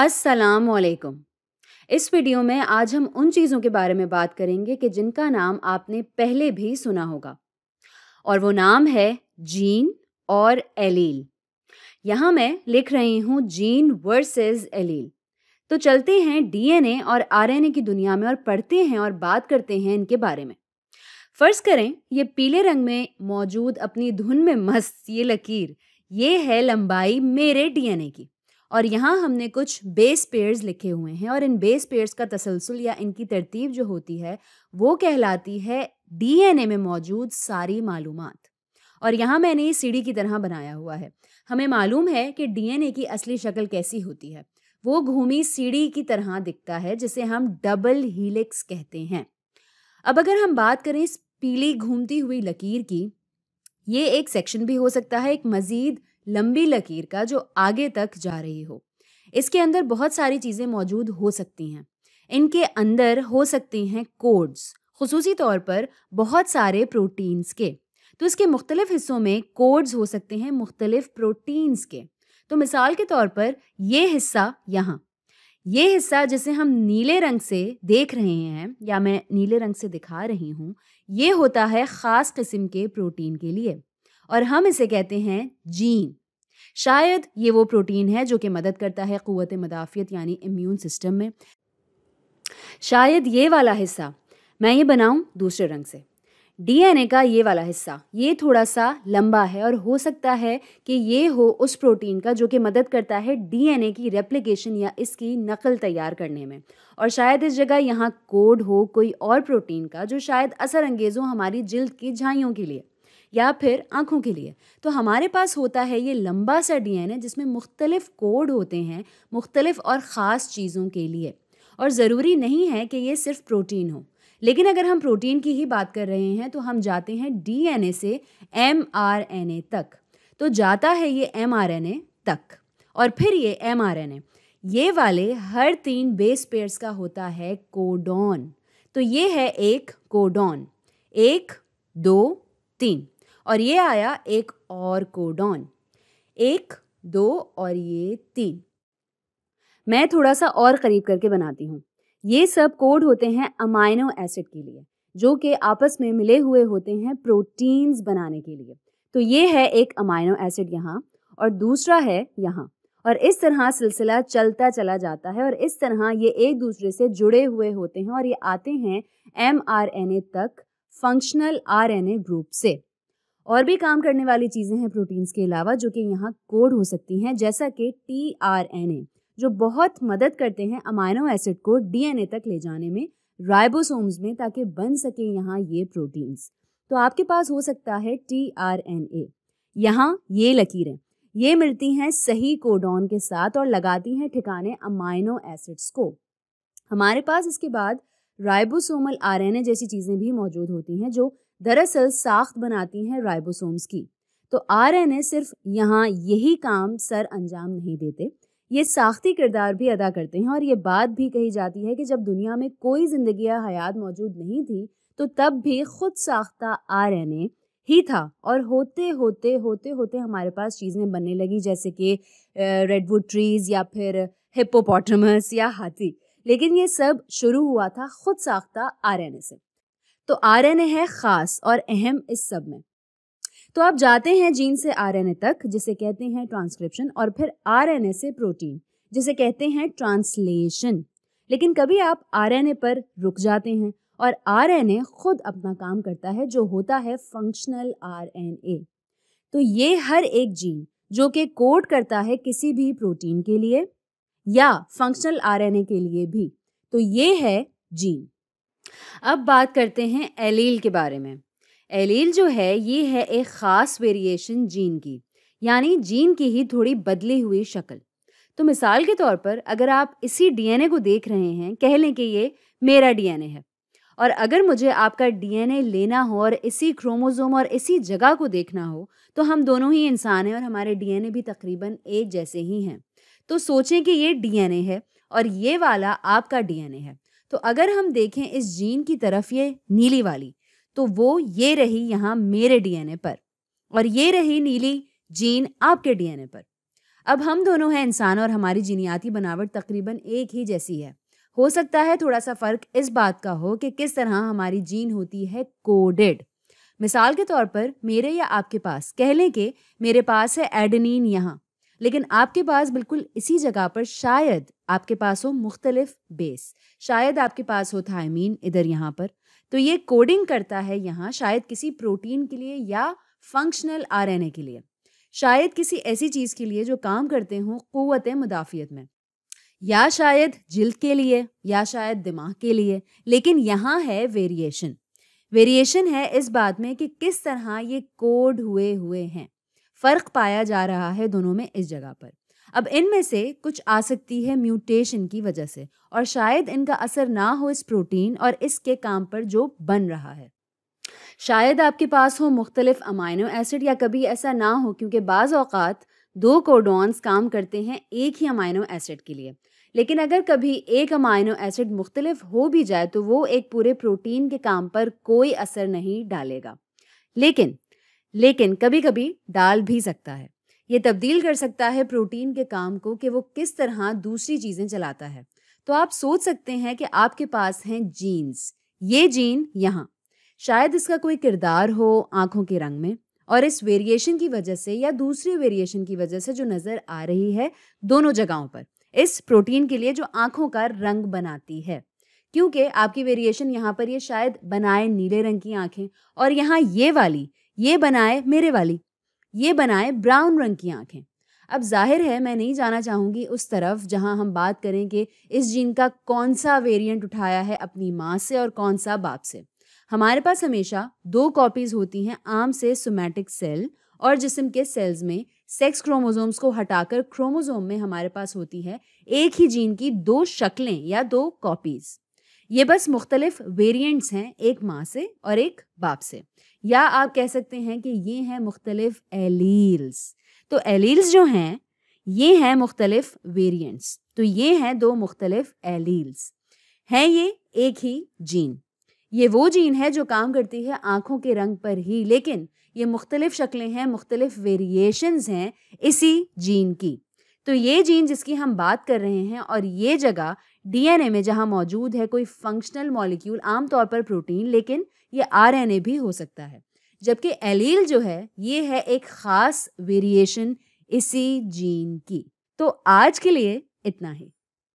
अस्सलाम वालेकुम इस वीडियो में आज हम उन चीज़ों के बारे में बात करेंगे कि जिनका नाम आपने पहले भी सुना होगा और वो नाम है जीन और एलील यहाँ मैं लिख रही हूँ जीन वर्सेस एलील तो चलते हैं डीएनए और आरएनए की दुनिया में और पढ़ते हैं और बात करते हैं इनके बारे में फर्ज करें ये पीले रंग में मौजूद अपनी धुन में मस्त ये लकीर ये है लंबाई मेरे डीएनए की और यहाँ हमने कुछ बेस पेयर्स लिखे हुए हैं और इन बेस पेयर्स का तसलसल या इनकी तरतीब जो होती है वो कहलाती है डीएनए में मौजूद सारी मालूम और यहाँ मैंने ये सीढ़ी की तरह बनाया हुआ है हमें मालूम है कि डीएनए की असली शक्ल कैसी होती है वो घूमी सीढ़ी की तरह दिखता है जिसे हम डबल हीलिक्स कहते हैं अब अगर हम बात करें इस पीली घूमती हुई लकीर की ये एक सेक्शन भी हो सकता है एक मज़ीद लंबी लकीर का जो आगे तक जा रही हो इसके अंदर बहुत सारी चीज़ें मौजूद हो सकती हैं इनके अंदर हो सकती हैं कोड्स खसूसी तौर पर बहुत सारे प्रोटीन्स के तो इसके मुख्तलिफ हिस्सों में कोड्स हो सकते हैं मुख्तलिफ प्रोटीन्स के तो मिसाल के तौर पर ये हिस्सा यहाँ ये हिस्सा जिसे हम नीले रंग से देख रहे हैं या मैं नीले रंग से दिखा रही हूँ ये होता है ख़ास किस्म के प्रोटीन के लिए और हम इसे कहते हैं जीन शायद ये वो प्रोटीन है जो कि मदद करता है क़वत मदाफ़ियत यानी इम्यून सिस्टम में शायद ये वाला हिस्सा मैं ये बनाऊँ दूसरे रंग से डीएनए का ये वाला हिस्सा ये थोड़ा सा लंबा है और हो सकता है कि ये हो उस प्रोटीन का जो कि मदद करता है डीएनए की रेप्लिकेशन या इसकी नकल तैयार करने में और शायद इस जगह यहाँ कोड हो कोई और प्रोटीन का जो शायद असर अंगेज़ हो हमारी जिल्द की झाइयों के लिए या फिर आँखों के लिए तो हमारे पास होता है ये लंबा सा डीएनए जिसमें मुख्तलिफ कोड होते हैं मुख्तलिफ और ख़ास चीज़ों के लिए और ज़रूरी नहीं है कि ये सिर्फ प्रोटीन हो लेकिन अगर हम प्रोटीन की ही बात कर रहे हैं तो हम जाते हैं डीएनए से एमआरएनए तक तो जाता है ये एमआरएनए तक और फिर ये एमआरएनए ये वाले हर तीन बेस पेयर्स का होता है कोडॉन तो ये है एक कोडॉन एक दो तीन और ये आया एक और कोडॉन एक दो और ये तीन मैं थोड़ा सा और करीब करके बनाती हूँ ये सब कोड होते हैं अमाइनो एसिड के लिए जो कि आपस में मिले हुए होते हैं प्रोटीन्स बनाने के लिए तो ये है एक अमाइनो एसिड यहाँ और दूसरा है यहाँ और इस तरह सिलसिला चलता चला जाता है और इस तरह ये एक दूसरे से जुड़े हुए होते हैं और ये आते हैं एम तक फंक्शनल आर ग्रुप से और भी काम करने वाली चीज़ें हैं प्रोटीन्स के अलावा जो कि यहाँ कोड हो सकती हैं जैसा कि टी आर एन ए जो बहुत मदद करते हैं अमाइनो एसिड को डी एन ए तक ले जाने में राइबोसोम्स में ताकि बन सके यहाँ ये प्रोटीन्स तो आपके पास हो सकता है टी आर एन ए यहाँ ये लकीरें ये मिलती हैं सही कोडॉन के साथ और लगाती हैं ठिकाने अमाइनो एसिड्स को हमारे पास इसके बाद राइबोसोमल आरएनए जैसी चीज़ें भी मौजूद होती हैं जो दरअसल साख्त बनाती हैं राइबोसोम्स की तो ए सिर्फ यहाँ यही काम सर अंजाम नहीं देते ये साख्ती किरदार भी अदा करते हैं और ये बात भी कही जाती है कि जब दुनिया में कोई ज़िंदगी या हयात मौजूद नहीं थी तो तब भी खुद साख्ता आर एन ही था और होते होते होते होते हमारे पास चीज़ें बनने लगी जैसे कि रेडवुड ट्रीज़ या फिर हिपोपोटमस या हाथी लेकिन ये सब शुरू हुआ था खुद साख्ता आर से तो ए है खास और अहम इस सब में तो आप जाते हैं जीन से ए तक जिसे कहते हैं ट्रांसक्रिप्शन और फिर ए से प्रोटीन जिसे कहते हैं ट्रांसलेशन लेकिन कभी आप ए पर रुक जाते हैं और ए खुद अपना काम करता है जो होता है फंक्शनल ए तो ये हर एक जीन जो कि कोड करता है किसी भी प्रोटीन के लिए या फंक्शनल आरएनए के लिए भी तो ये है जीन अब बात करते हैं एलील के बारे में एलील जो है ये है एक ख़ास वेरिएशन जीन की यानी जीन की ही थोड़ी बदली हुई शक्ल तो मिसाल के तौर पर अगर आप इसी डीएनए को देख रहे हैं कह लें कि ये मेरा डीएनए है और अगर मुझे आपका डीएनए लेना हो और इसी क्रोमोसोम और इसी जगह को देखना हो तो हम दोनों ही इंसान हैं और हमारे डीएनए भी तकरीबन एक जैसे ही हैं तो सोचें कि ये डीएनए है और ये वाला आपका डीएनए है तो अगर हम देखें इस जीन की तरफ ये नीली वाली तो वो ये रही यहाँ मेरे डीएनए पर और ये रही नीली जीन आपके डीएनए पर अब हम दोनों हैं इंसान और हमारी जीनियाती बनावट तकरीबन एक ही जैसी है हो सकता है थोड़ा सा फ़र्क इस बात का हो कि किस तरह हमारी जीन होती है कोडेड मिसाल के तौर पर मेरे या आपके पास कह लें कि मेरे पास है एडनिन यहाँ लेकिन आपके पास बिल्कुल इसी जगह पर शायद आपके पास हो मुख्तलिफ बेस शायद आपके पास हो थायमीन इधर यहाँ पर तो ये कोडिंग करता है यहाँ शायद किसी प्रोटीन के लिए या फंक्शनल आरएनए के लिए शायद किसी ऐसी चीज़ के लिए जो काम करते हों क़वत मुदाफ़ियत में या शायद जिल्द के लिए या शायद दिमाग के लिए लेकिन यहाँ है वेरिएशन वेरिएशन है इस बात में कि किस तरह ये कोड हुए हुए हैं फ़र्क पाया जा रहा है दोनों में इस जगह पर अब इनमें से कुछ आ सकती है म्यूटेशन की वजह से और शायद इनका असर ना हो इस प्रोटीन और इसके काम पर जो बन रहा है शायद आपके पास हो मुख्तलिफ अमाइनो एसिड या कभी ऐसा ना हो क्योंकि बाज़ अवत दो कोडॉन्स काम करते हैं एक ही अमाइनो एसिड के लिए लेकिन अगर कभी एक अमाइनो एसिड मुख्तलिफ हो भी जाए तो वो एक पूरे प्रोटीन के काम पर कोई असर नहीं डालेगा लेकिन लेकिन कभी कभी डाल भी सकता है ये तब्दील कर सकता है प्रोटीन के काम को कि वो किस तरह दूसरी चीज़ें चलाता है तो आप सोच सकते हैं कि आपके पास हैं जीन्स ये जीन यहाँ शायद इसका कोई किरदार हो आंखों के रंग में और इस वेरिएशन की वजह से या दूसरी वेरिएशन की वजह से जो नज़र आ रही है दोनों जगहों पर इस प्रोटीन के लिए जो आंखों का रंग बनाती है क्योंकि आपकी वेरिएशन यहाँ पर ये शायद बनाए नीले रंग की आंखें और यहाँ ये वाली ये बनाए मेरे वाली ये बनाए ब्राउन रंग की आंखें अब जाहिर है मैं नहीं जाना चाहूँगी उस तरफ जहाँ हम बात करें कि इस जीन का कौन सा वेरिएंट उठाया है अपनी माँ से और कौन सा बाप से हमारे पास हमेशा दो कॉपीज़ होती हैं आम से सोमैटिक सेल और जिसम के सेल्स में सेक्स क्रोमोसोम्स को हटाकर क्रोमोसोम में हमारे पास होती है एक ही जीन की दो शक्लें या दो कॉपीज़ ये बस मुख्तलिफ वेरिएंट्स हैं एक माँ से और एक बाप से या आप कह सकते हैं कि ये हैं मुख्तलिफ एलील्स तो एलील्स जो हैं ये हैं मुख्तलिफ वेरिएंट्स तो ये हैं दो मुख्तलिफ एलील्स हैं ये एक ही जीन ये वो जीन है जो काम करती है आँखों के रंग पर ही लेकिन ये मुख्तलिफ शक्लें हैं मुख्तलिफ वेरिएशंस हैं इसी जीन की तो ये जीन जिसकी हम बात कर रहे हैं और ये जगह डीएनए में जहाँ मौजूद है कोई फंक्शनल मॉलिक्यूल आमतौर पर प्रोटीन लेकिन ये आरएनए भी हो सकता है जबकि एलील जो है ये है एक ख़ास वेरिएशन इसी जीन की तो आज के लिए इतना ही